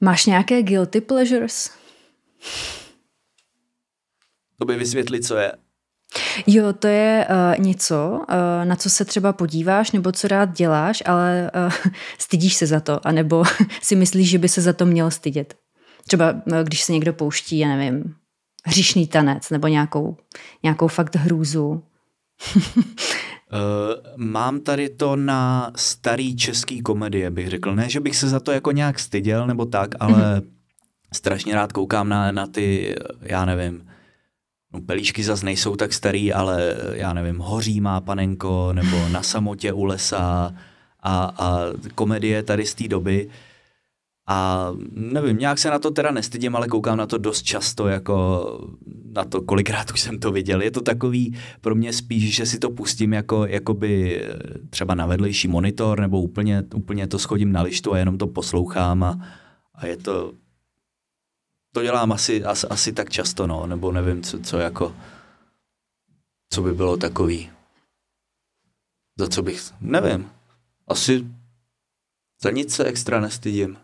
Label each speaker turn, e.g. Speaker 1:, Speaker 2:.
Speaker 1: Máš nějaké guilty pleasures?
Speaker 2: To by vysvětli, co je.
Speaker 1: Jo, to je uh, něco, uh, na co se třeba podíváš nebo co rád děláš, ale uh, stydíš se za to, anebo si myslíš, že by se za to měl stydět. Třeba uh, když se někdo pouští, já nevím, hříšný tanec nebo nějakou, nějakou fakt hrůzu.
Speaker 3: Eh, mám tady to na starý český komedie, bych řekl. Ne, že bych se za to jako nějak styděl nebo tak, ale mm-hmm. strašně rád koukám na, na ty, já nevím, no, pelíšky zas nejsou tak starý, ale eh, já nevím, Hoří má panenko nebo Na samotě u lesa a, a komedie tady z té doby. A nevím, nějak se na to teda nestydím, ale koukám na to dost často jako na to, kolikrát už jsem to viděl. Je to takový pro mě spíš, že si to pustím jako, jakoby eh, třeba na vedlejší monitor nebo úplně, úplně to schodím na lištu a jenom to poslouchám a, a je to... To dělám asi, asi, asi tak často, no, nebo nevím, co, co jako... Co by bylo takový... Za co bych... Nevím. Asi za nic se extra nestydím.